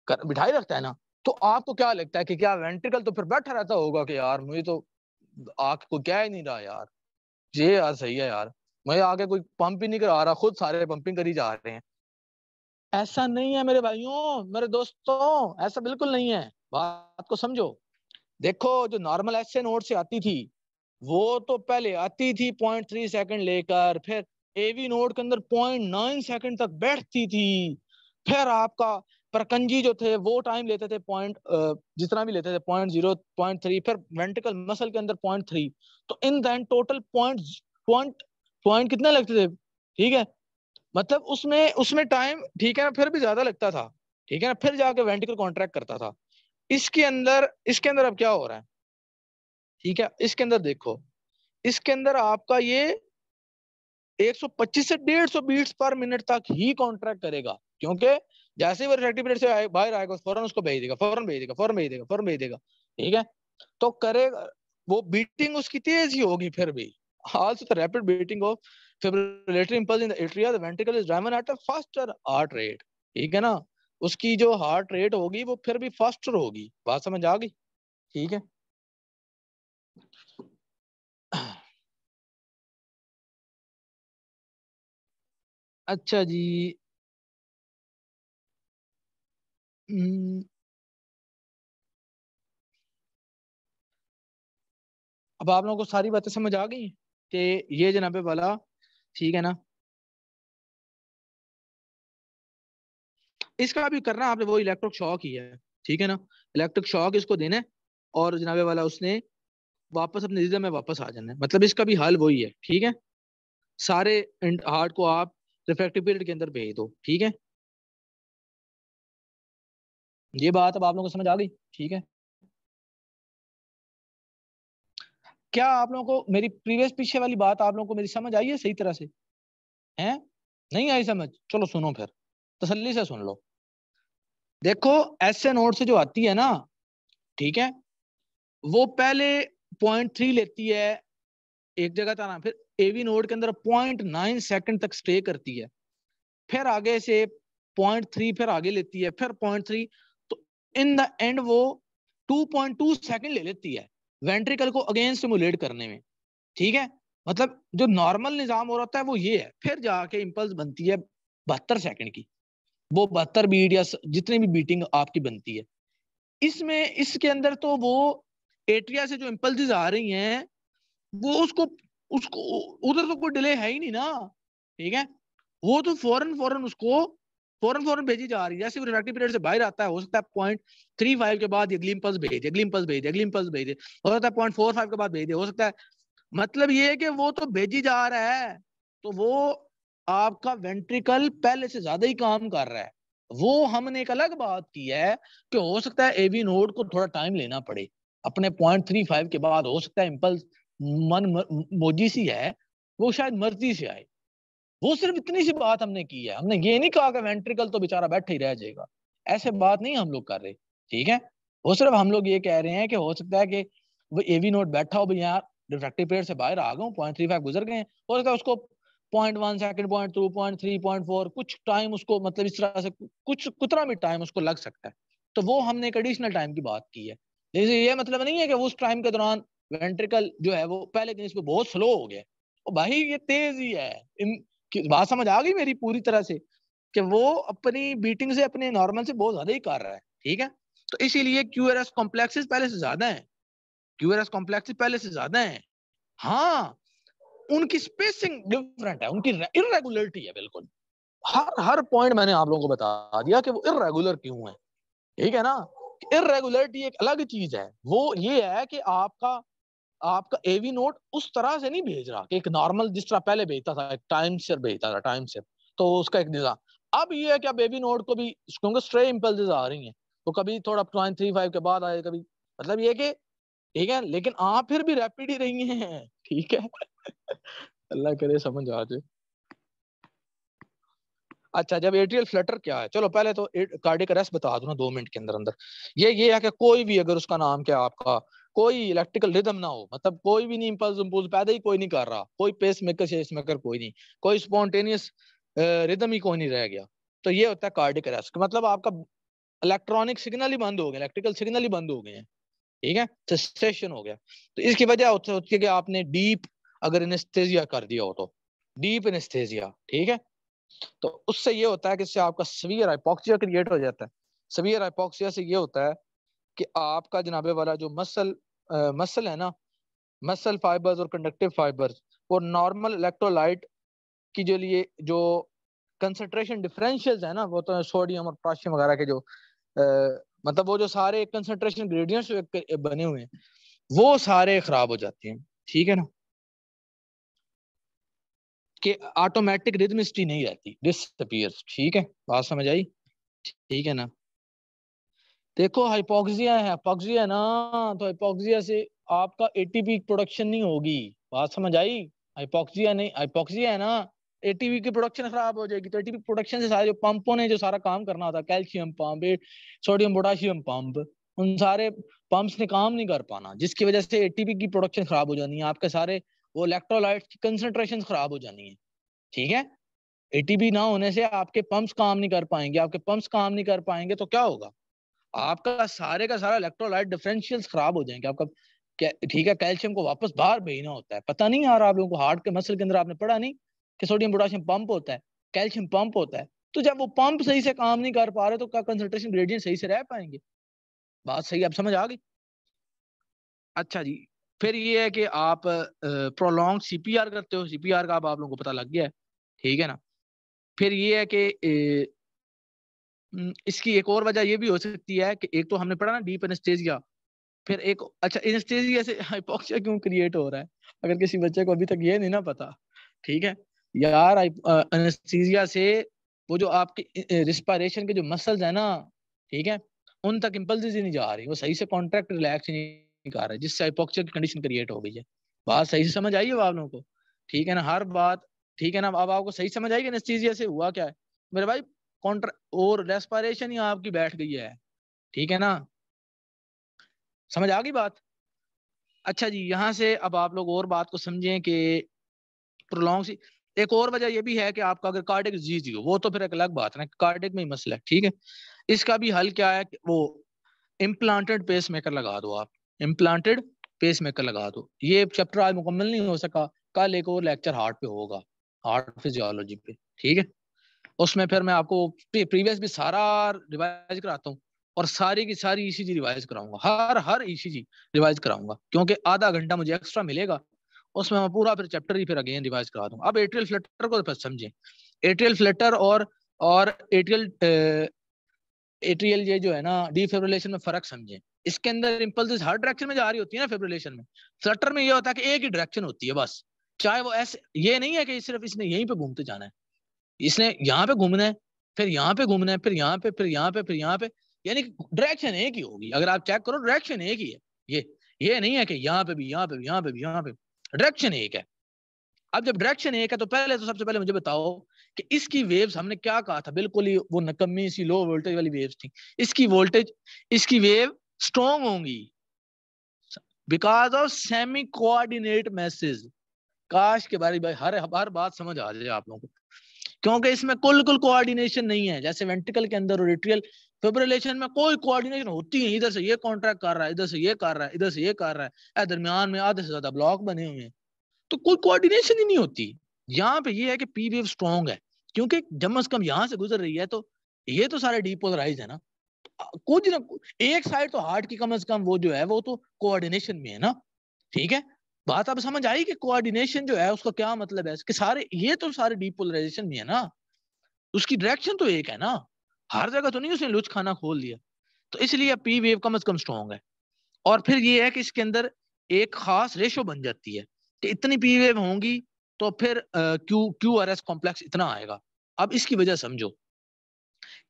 कर, बिठाई रखता है ना तो आपको क्या लगता है कि क्या वेंट्रिकल तो फिर बैठा रहता होगा कि यार मुझे तो आग को क्या ही नहीं रहा यार ये यार सही है यार मुझे आगे कोई पंप ही नहीं करा रहा खुद सारे पंपिंग करी जा रहे हैं ऐसा नहीं है मेरे भाइयों मेरे दोस्तों ऐसा बिल्कुल नहीं है बात को समझो देखो जो नॉर्मल ऐसे नोट से आती थी वो तो पहले आती थी पॉइंट थ्री सेकेंड लेकर फिर एवी नोट के अंदर पॉइंट नाइन सेकेंड तक बैठती थी फिर आपका परकंजी जो थे वो टाइम लेते थे पॉइंट जितना भी लेते थे पॉइंट जीरो पॉइंट थ्री फिर वेंटिकल मसल के अंदर पॉइंट थ्री तो इन then total point point point कितने लगते थे ठीक है मतलब उसमें उसमें टाइम ठीक है ना फिर भी ज्यादा लगता था ठीक है ना फिर जाके वेंटिकल कॉन्ट्रैक्ट करता था इसके अंदर इसके अंदर अब क्या हो रहा है ठीक है इसके अंदर देखो इसके अंदर आपका ये 125 से 150 बीट्स पर मिनट तक ही कॉन्ट्रैक्ट करेगा क्योंकि जैसे ही वो रिफ्रैक्टिव पीरियड से बाहर आएगा फौरन उसको भेज देगा फौरन भेज देगा फौरन भेज देगा फौरन भेज देगा ठीक है तो करेगा वो बीटिंग उसकी तेज ही होगी फिर भी also the rapid beating of fibrillatory impulse in the atria the ventricle is driven at a faster heart rate ठीक है ना उसकी जो हार्ट रेट होगी वो फिर भी फास्टर होगी बात समझ आ गई ठीक है अच्छा जी Mm. अब आप लोगों को सारी बातें समझ आ गई कि ये जनाबे वाला ठीक है ना इसका भी करना आपने वो इलेक्ट्रिक शॉक ही है ठीक है ना इलेक्ट्रिक शॉक इसको देना है और जनाबे वाला उसने वापस अपने रिजल्ट में वापस आ जाना है मतलब इसका भी हल वही है ठीक है सारे हार्ट को आप रिफ्लेक्टिव पीरियड के अंदर भेज दो ठीक है ये बात अब आप लोगों को समझ आ गई ठीक है क्या आप लोगों को मेरी प्रीवियस पीछे वाली बात आप लोगों को मेरी समझ आई है सही तरह से हैं नहीं आई समझ चलो सुनो फिर तसल्ली से सुन लो देखो ऐसे नोट से जो आती है ना ठीक है वो पहले पॉइंट थ्री लेती है एक जगह था ना फिर एवी नोट के अंदर पॉइंट नाइन सेकेंड तक स्टे करती है फिर आगे से पॉइंट थ्री फिर आगे लेती है फिर point three in the end वो 2.2 सेकंड ले लेती है वेंट्रिकल को अगेन सिमुलेट करने में ठीक है मतलब जो नॉर्मल निजाम हो रहा है वो ये है फिर जाके इम्पल्स बनती है बहत्तर सेकंड की वो बहत्तर बीट या जितनी भी बीटिंग आपकी बनती है इसमें इसके अंदर तो वो एट्रिया से जो इम्पल्स आ रही हैं वो उसको उसको उधर तो कोई डिले है ही नहीं ना ठीक है वो तो फौरन फौरन उसको फौरन फौरन भेजी जा रही है जैसे रिफ्रैक्टिव पीरियड से बाहर आता है हो सकता है पॉइंट थ्री फाइव के बाद अगली इम्पल्स भेज अगली इम्पल्स भेज अगली इम्पल्स भेज हो सकता है पॉइंट फोर फाइव के बाद भेज दे हो सकता है मतलब ये है कि वो तो भेजी जा रहा है तो वो आपका वेंट्रिकल पहले से ज्यादा ही काम कर रहा है वो हमने एक अलग बात की है कि हो सकता है एवी नोड को थोड़ा टाइम लेना पड़े अपने पॉइंट थ्री फाइव के बाद हो सकता है इम्पल्स मन मोजी सी है वो शायद मर्जी से आए वो सिर्फ इतनी सी बात हमने की है हमने ये नहीं कहा कि वेंट्रिकल तो बेचारा बैठे ही रह जाएगा ऐसे बात नहीं हम लोग कर रहे ठीक है वो सिर्फ हम लोग ये कह रहे हैं कि हो सकता है कि वो ए वी नोट बैठा हो भाई यहाँ रिफ्रैक्टिव पेड़ से बाहर आ गए पॉइंट थ्री फाइव गुजर गए हो सकता है उसको point one second point two point three point four कुछ टाइम उसको मतलब इस तरह से कुछ कितना भी टाइम उसको लग सकता है तो वो हमने एक एडिशनल टाइम की बात की है जैसे ये मतलब नहीं है कि उस टाइम के दौरान वेंट्रिकल जो है वो पहले दिन इसमें बहुत स्लो हो गया भाई ये तेज ही है बात समझ आ गई मेरी पूरी तरह से कि वो अपनी बीटिंग से अपने नॉर्मल से बहुत ज्यादा ही कर रहा है ठीक है तो इसीलिए क्यू कॉम्प्लेक्सेस पहले से ज्यादा है क्यू कॉम्प्लेक्सेस पहले से ज्यादा है हाँ उनकी स्पेसिंग डिफरेंट है उनकी इरेगुलरिटी है बिल्कुल हर हर पॉइंट मैंने आप लोगों को बता दिया कि वो इरेगुलर क्यों है ठीक है ना इरेगुलरिटी एक अलग चीज है वो ये है कि आपका आपका एवी नोट उस तरह से नहीं भेज रहा कि एक नॉर्मल जिस तरह पहले भेजता था एक टाइम शेयर भेजता था टाइम शेयर तो उसका एक निज़ाम अब ये है कि अब एवी नोट को भी क्योंकि स्ट्रे इम्पल्स आ रही हैं तो कभी थोड़ा पॉइंट थ्री फाइव के बाद आए कभी मतलब ये कि ठीक है लेकिन आप फिर भी रैपिड ही रही हैं ठीक है अल्लाह करे समझ आ जाए अच्छा जब एट्रियल फ्लटर क्या है चलो पहले तो कार्डिक अरेस्ट बता दो ना दो मिनट के अंदर अंदर ये ये है कि कोई भी अगर उसका नाम क्या आपका कोई इलेक्ट्रिकल रिदम ना हो मतलब कोई भी नहीं इम्पल्स इम्पल्स पैदा ही कोई नहीं कर रहा कोई पेस मेकर शेस मेकर कोई नहीं कोई स्पॉन्टेनियस रिदम ही कोई नहीं रह गया तो ये होता है कार्डिक अरेस्ट मतलब आपका इलेक्ट्रॉनिक सिग्नल ही बंद हो गया इलेक्ट्रिकल सिग्नल ही बंद हो गए हैं ठीक है सेशन हो गया तो इसकी वजह होती है कि आपने डीप अगर इनस्थेजिया कर दिया हो तो डीप इनस्थेजिया ठीक है तो उससे ये होता है कि इससे आपका सवियर हाइपोक्सिया क्रिएट हो जाता है सवियर हाइपोक्सिया से ये होता है कि आपका जनाबे वाला जो मसल आ, मसल है ना मसल फाइबर्स और कंडक्टिव फाइबर्स और नॉर्मल इलेक्ट्रोलाइट की जो लिए जो कंसनट्रेशन डिफरेंशियल है ना वो तो सोडियम और पोटाशियम वगैरह के जो आ, मतलब वो जो सारे कंसनट्रेशन ग्रेडियंट्स बने हुए हैं वो सारे खराब हो जाते हैं ठीक है ना कि ऑटोमेटिक रिदमिस्टी नहीं रहती ठीक है बात समझ आई ठीक है ना देखो हाइपोक्सिया है हाइपोक्सिया ना तो हाइपोक्सिया से आपका एटीपी प्रोडक्शन नहीं होगी बात समझ आई हाइपोक्सिया नहीं हाइपोक्सिया है ना एटीपी की प्रोडक्शन खराब हो जाएगी तो एटीपी प्रोडक्शन से सारे जो पंपों ने जो सारा काम करना होता calcium pump sodium potassium pump उन सारे पंप्स ने काम नहीं कर पाना जिसकी वजह से एटीपी की प्रोडक्शन खराब हो जानी है आपके सारे वो इलेक्ट्रोलाइट की कंसेंट्रेशन खराब हो जानी है ठीक है एटीपी ना होने से आपके पंप्स काम नहीं कर पाएंगे आपके पंप्स काम नहीं कर पाएंगे तो क्या होगा आपका सारे का सारा इलेक्ट्रोलाइट डिफरेंशियल खराब हो जाएंगे आपका ठीक है कैल्शियम को वापस बाहर भेजना होता है पता नहीं यार आप लोगों को हार्ट के मसल के अंदर आपने पढ़ा नहीं कि सोडियम पोटाशियम पंप होता है कैल्शियम पंप होता है तो जब वो पंप सही से काम नहीं कर पा रहे तो क्या कंसंट्रेशन ग्रेडियंट सही से रह पाएंगे बात सही अब समझ आ गई अच्छा जी फिर ये है कि आप प्रोलॉन्ग सीपीआर करते हो सीपीआर का आप लोगों को पता लग गया है ठीक है ना फिर ये है कि इसकी एक और वजह ये भी हो सकती है कि एक तो हमने पढ़ा ना डीप एनेस्थेजिया फिर एक अच्छा एनेस्थेजिया से हाइपोक्सिया क्यों क्रिएट हो रहा है अगर किसी बच्चे को अभी तक ये नहीं ना पता ठीक है यार एनेस्थीजिया से वो जो आपके रिस्पायरेशन के जो मसल्स है ना ठीक है उन तक इम्पल्स ही नहीं जा रही वो सही से कॉन्ट्रैक्ट रिलैक्स नहीं कर रहा है जिससे हाइपोक्सिया की कंडीशन क्रिएट हो गई है बात सही से समझ आई है आप लोगों को ठीक है ना हर बात ठीक है ना अब आपको सही समझ आई कि एनेस्थीजिया से हुआ क्या है मेरे भाई कॉन्ट्रा और रेस्पायरेशन ही आपकी बैठ गई है ठीक है ना समझ आ गई बात अच्छा जी यहाँ से अब आप लोग और बात को समझें कि प्रोलॉन्ग सी एक और वजह यह भी है कि आपका अगर कार्डिक डिजीज हो वो तो फिर एक अलग बात है कार्डिक में ही मसला है ठीक है इसका भी हल क्या है वो इम्प्लांटेड पेस मेकर लगा दो आप इम्प्लांटेड पेस मेकर लगा दो ये चैप्टर आज मुकम्मल नहीं हो सका कल एक और लेक्चर हार्ट पे होगा हार्ट फिजियोलॉजी पे ठीक है उसमें फिर मैं आपको प्रीवियस भी सारा रिवाइज कराता हूँ और सारी की सारी ईसीजी e रिवाइज कराऊंगा हर हर ईसीजी e रिवाइज कराऊंगा क्योंकि आधा घंटा मुझे एक्स्ट्रा मिलेगा उसमें मैं पूरा फिर चैप्टर ही फिर अगेन रिवाइज करा दूंगा अब एट्रियल फ्लटर को तो फिर समझें एट्रियल फ्लटर और और एट्रियल एट्रियल ये जो है ना डिफेब्रिलेशन में फर्क समझें इसके अंदर इम्पल्स हर डायरेक्शन में जा रही होती है ना फेब्रिलेशन में फ्लटर में ये होता है कि एक ही डायरेक्शन होती है बस चाहे वो ऐसे ये नहीं है कि सिर्फ इसने यहीं पे घूमते जाना है इसने यहाँ पे घूमना है फिर यहाँ पे घूमना है फिर यहाँ पे फिर यहाँ पे फिर यहाँ पे यानी डायरेक्शन एक ही होगी अगर आप चेक करो डायरेक्शन एक ही है ये ये नहीं है कि यहाँ पे भी यहाँ पे भी यहाँ पे भी यहाँ पे डायरेक्शन एक है अब जब डायरेक्शन एक है तो पहले तो सबसे पहले मुझे बताओ कि इसकी वेव्स हमने क्या कहा था बिल्कुल ही वो नकम्मी सी लो वोल्टेज वाली वेव्स थी इसकी वोल्टेज इसकी वेव स्ट्रॉन्ग होंगी because of semi coordinate message काश के बारे में हर हर बात समझ आ जाए आप लोगों को क्योंकि इसमें कुल कुल कोऑर्डिनेशन नहीं है जैसे वेंटिकल के अंदर और ओरिट्रियल फिब्रिलेशन में कोई कोऑर्डिनेशन होती है इधर से ये कॉन्ट्रैक्ट कर रहा है इधर से ये कर रहा है इधर से ये कर रहा है दरमियान में आधे से ज्यादा ब्लॉक बने हुए हैं तो कोई कोऑर्डिनेशन ही नहीं होती यहाँ पे ये है कि पी वेव स्ट्रॉन्ग है क्योंकि जम अज कम यहाँ से गुजर रही है तो ये तो सारे डीपोलराइज है ना कुछ ना एक साइड तो हार्ट की कम अज कम वो जो है वो तो कोऑर्डिनेशन में है ना ठीक है बात अब समझ आई कि कोऑर्डिनेशन जो है उसका क्या मतलब है कि सारे ये तो सारे डीपोलराइजेशन में है ना उसकी डायरेक्शन तो एक है ना हर जगह तो नहीं उसने लुच खाना खोल दिया तो इसलिए पी वेव कम अज कम स्ट्रॉन्ग है और फिर ये है कि इसके अंदर एक खास रेशो बन जाती है कि इतनी पी वेव होंगी तो फिर Q Q R S complex इतना आएगा अब इसकी वजह समझो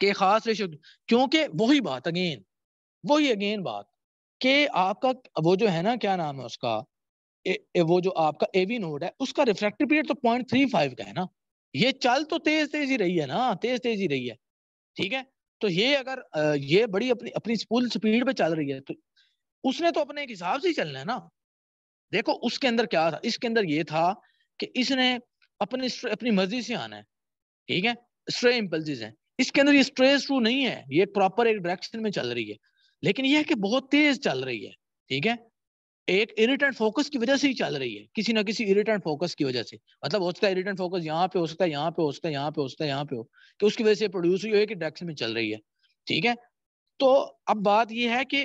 कि खास रेशो क्योंकि वही बात अगेन वही अगेन बात कि आपका वो जो है ना क्या नाम है उसका ए, ए, वो जो आपका एवी नोड है उसका रिफ्रैक्टिव पीरियड तो पॉइंट थ्री फाइव का है ना ये चल तो तेज तेज ही रही है ना तेज तेज ही रही है ठीक है तो ये अगर ये बड़ी अपनी अपनी फुल स्पीड पे चल रही है तो उसने तो अपने एक हिसाब से ही चलना है ना देखो उसके अंदर क्या था इसके अंदर ये था कि इसने अपनी अपनी मर्जी से आना है ठीक है स्ट्रे इम्पल्स है इसके अंदर ये स्ट्रेस ट्रू नहीं है ये प्रॉपर एक डायरेक्शन में चल रही है लेकिन यह है कि बहुत तेज चल रही है ठीक है एक इरिटेंट फोकस की वजह से ही चल रही है किसी ना किसी इरिटेंट फोकस की वजह से मतलब हो सकता है इरिटेंट फोकस यहाँ पे हो सकता है यहाँ पे हो सकता है यहाँ पे हो सकता है यहाँ पे हो कि तो उसकी वजह से प्रोड्यूस हुई कि डायरेक्शन में चल रही है ठीक है तो अब बात यह है कि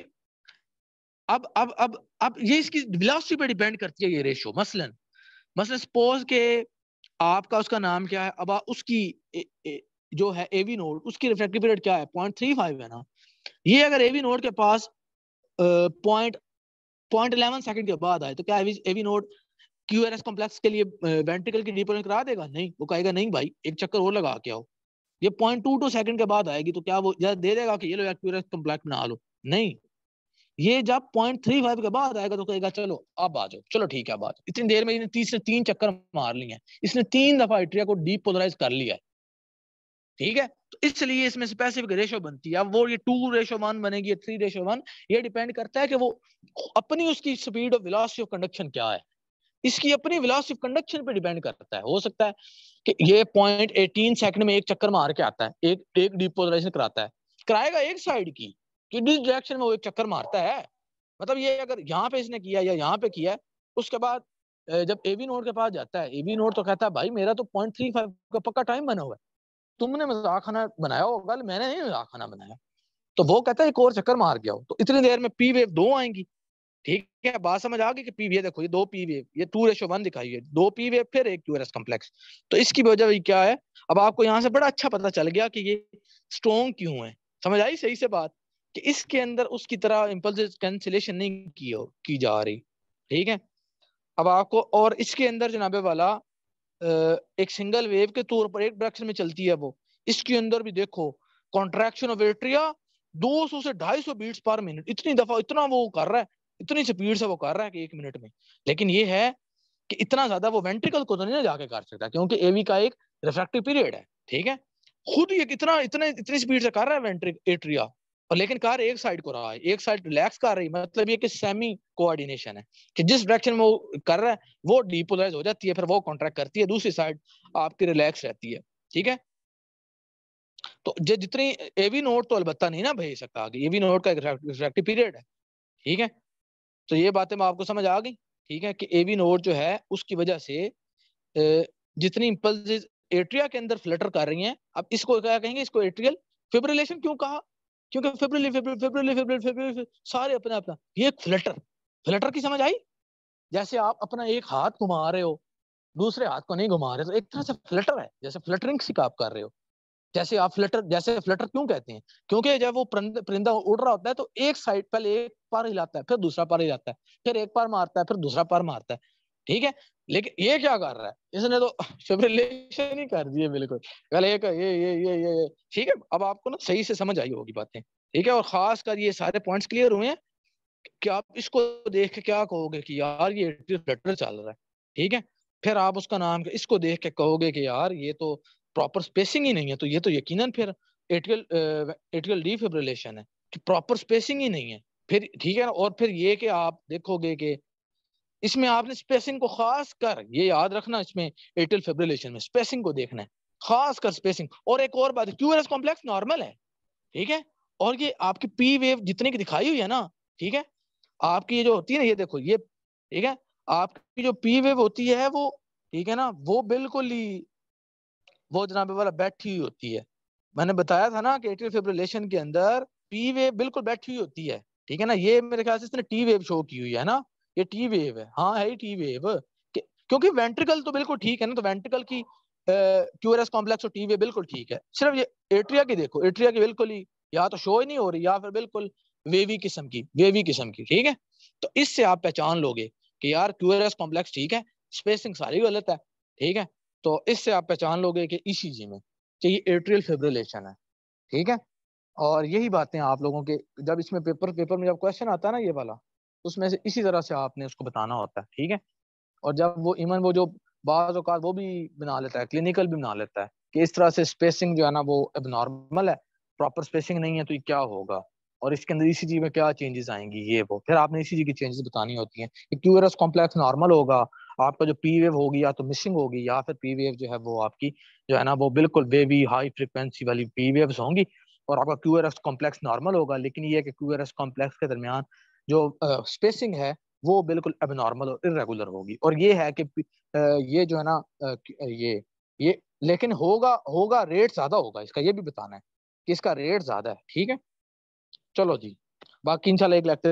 अब अब अब अब ये इसकी वेलोसिटी पे डिपेंड करती है ये रेशियो मसलन मसलन सपोज के आपका उसका नाम क्या है अब उसकी ए, ए, जो है एवी नोड उसकी रिफ्रैक्टिव पीरियड क्या है पॉइंट थ्री फाइव है ना ये अगर एवी नोड के पास पॉइंट पॉइंट इलेवन सेकंड के बाद आए तो क्या AV node Q R S complex के लिए वेंट्रिकल की डीपोलिंग करा देगा नहीं वो कहेगा नहीं भाई एक चक्कर और लगा के आओ ये पॉइंट टू टू सेकंड के बाद आएगी तो क्या वो जब दे देगा कि ये लो क्यू कॉम्प्लेक्स बना लो नहीं ये जब पॉइंट थ्री फाइव के बाद आएगा तो कहेगा चलो अब आ जाओ चलो ठीक है अब आ जाओ इतनी देर में इसने तीसरे तीन चक्कर मार लिए हैं इसने तीन दफा इट्रिया को डीपोलराइज कर लिया है ठीक है तो इसलिए इसमें स्पेसिफिक रेशो बनती है अब वो ये टू रेशो वन बनेगी थ्री रेशो वन ये डिपेंड करता है कि वो अपनी उसकी speed of velocity of conduction क्या है इसकी अपनी विलासिटी ऑफ कंडक्शन पे डिपेंड करता है हो सकता है कि ये पॉइंट एटीन सेकंड में एक चक्कर मार के आता है एक एक डिपोलराइजेशन कराता है कराएगा एक साइड की कि जिस डायरेक्शन में वो एक चक्कर मारता है मतलब ये अगर यहाँ पे इसने किया या यहाँ पे किया उसके बाद जब ए बी नोड के पास जाता है ए बी नोड तो कहता है भाई मेरा तो पॉइंट थ्री फाइव का पक्का टाइम बना हुआ है तुमने मजाक खाना बनाया होगा मैंने नहीं मजाक खाना बनाया तो वो कहता है एक और चक्कर मार गया हो तो इतनी देर में पी वेव दो आएंगी ठीक है बात समझ आ गई कि पी वेव देखो ये दो पी वेव ये टू रेशो वन दिखाई है दो पी वेव फिर एक क्यू एस कम्प्लेक्स तो इसकी वजह क्या है अब आपको यहाँ से बड़ा अच्छा पता चल गया कि ये स्ट्रॉन्ग क्यों है समझ आई सही से बात कि इसके अंदर उसकी तरह इम्पल्स कैंसिलेशन नहीं की हो की जा रही ठीक है अब आपको और इसके अंदर जनाबे वाला एक सिंगल वेव के तौर पर एक डायरेक्शन में चलती है वो इसके अंदर भी देखो कॉन्ट्रैक्शन ऑफ एट्रिया 200 से 250 बीट पर मिनट इतनी दफा इतना वो कर रहा है इतनी स्पीड से वो कर रहा है कि एक मिनट में लेकिन ये है कि इतना ज्यादा वो वेंट्रिकल को तो नहीं जाके कर सकता क्योंकि एवी का एक रिफ्रैक्टिव पीरियड है ठीक है खुद ये कितना इतने इतनी स्पीड से कर रहा है वेंट्रिक एट्रिया और लेकिन कार एक साइड को रहा है एक साइड रिलैक्स कर रही है मतलब ये कि सेमी कोऑर्डिनेशन है कि जिस डायरेक्शन में वो कर रहा है वो डीपोलराइज हो जाती है फिर वो कॉन्ट्रैक्ट करती है दूसरी साइड आपकी रिलैक्स रहती है ठीक है तो जो जितनी एवी नोट तो अलबत्ता नहीं ना भेज सकता आगे एवी नोट का एक पीरियड है ठीक है तो ये बातें मैं आपको समझ आ गई ठीक है कि एवी नोट जो है उसकी वजह से जितनी इम्पल्स एट्रिया के अंदर फ्लटर कर रही हैं अब इसको क्या कहेंगे इसको एट्रियल फिब्रिलेशन क्यों कहा क्योंकि फेब्रुअरी फेब्रुअरी फेब्रुअरी फेब्रुअरी सारे अपना अपना ये फ्लटर फ्लटर की समझ आई जैसे आप अपना एक हाथ घुमा रहे हो दूसरे हाथ को नहीं घुमा रहे तो एक तरह से फ्लटर है जैसे फ्लटरिंग से आप कर रहे हो जैसे आप फ्लटर जैसे फ्लटर क्यों कहते हैं क्योंकि जब वो परिंदा उड़ रहा होता है तो एक साइड पहले एक पार हिलाता है फिर दूसरा पार हिलाता है फिर एक पार मारता है फिर दूसरा पार मारता है ठीक है लेकिन ये क्या कर रहा है इसने तो फिब्रिलेशन ही कर दिए बिल्कुल कल एक ये ये ये ये ठीक है अब आपको ना सही से समझ आई होगी बातें ठीक है और खास कर ये सारे पॉइंट्स क्लियर हुए हैं कि आप इसको देख के क्या कहोगे कि यार ये लेटर चल रहा है ठीक है फिर आप उसका नाम इसको देख के कहोगे कि यार ये तो प्रॉपर स्पेसिंग ही नहीं है तो ये तो यकीन फिर एटिकल एटिकल डिफिब्रिलेशन है कि प्रॉपर स्पेसिंग ही नहीं है फिर ठीक है ना और फिर ये कि आप देखोगे कि इसमें आपने स्पेसिंग को खास कर ये याद रखना इसमें एटल फेब्रिलेशन में स्पेसिंग को देखना है खास कर स्पेसिंग और एक और बात एस कॉम्प्लेक्स नॉर्मल है ठीक है और ये आपकी पी वेव जितने की दिखाई हुई है ना ठीक है आपकी ये जो होती है ना ये देखो ये ठीक है आपकी जो पी वेव होती है वो ठीक है ना वो बिल्कुल ही वो जनाब वाला बैठी हुई होती है मैंने बताया था ना कि एटल फेब्रिलेशन के अंदर पी वेव बिल्कुल बैठी हुई होती है ठीक है ना ये मेरे ख्याल से इसने टी वेव शो की हुई है ना ये टी वेव है हाँ है ही टी वेव क्योंकि वेंट्रिकल तो बिल्कुल ठीक है ना तो वेंट्रिकल की क्यूरस कॉम्प्लेक्स और टी वेव बिल्कुल ठीक है सिर्फ ये एट्रिया की देखो एट्रिया की बिल्कुल ही या तो शो ही नहीं हो रही या फिर बिल्कुल वेवी किस्म की वेवी किस्म की ठीक है तो इससे आप पहचान लोगे कि यार क्यूरस कॉम्प्लेक्स ठीक है स्पेसिंग सारी गलत है ठीक है तो इससे आप पहचान लोगे कि ईसीजी में कि ये एट्रियल फिब्रिलेशन है ठीक है और यही बातें आप लोगों के जब इसमें पेपर पेपर में जब क्वेश्चन आता है ना ये वाला उसमें से इसी तरह से आपने उसको बताना होता है ठीक है और जब वो इमन वो जो बाज़ अवकात वो भी बना लेता है क्लिनिकल भी बना लेता है कि इस तरह से स्पेसिंग जो है ना वो अब नॉर्मल है प्रॉपर स्पेसिंग नहीं है तो ये क्या होगा और इसके अंदर इसी चीज में क्या चेंजेस आएंगी ये वो फिर आपने इसी चीज की चेंजेस बतानी होती हैं कि क्यूरस कॉम्प्लेक्स नॉर्मल होगा आपका जो पी वेव होगी या तो मिसिंग होगी या फिर पी वेव जो है वो आपकी जो है ना वो बिल्कुल बेबी हाई फ्रिक्वेंसी वाली पी वेव होंगी और आपका क्यू एस कॉम्प्लेक्स नॉर्मल होगा लेकिन ये है कि क्यू एस कॉम्प्लेक्स के दरमियान जो स्पेसिंग uh, है वो बिल्कुल एबनॉर्मल और इरेगुलर होगी और ये है कि ये जो है ना ये ये लेकिन होगा होगा रेट ज्यादा होगा इसका ये भी बताना है कि इसका रेट ज्यादा है ठीक है चलो जी बाकी इंशाल्लाह एक लेक्चर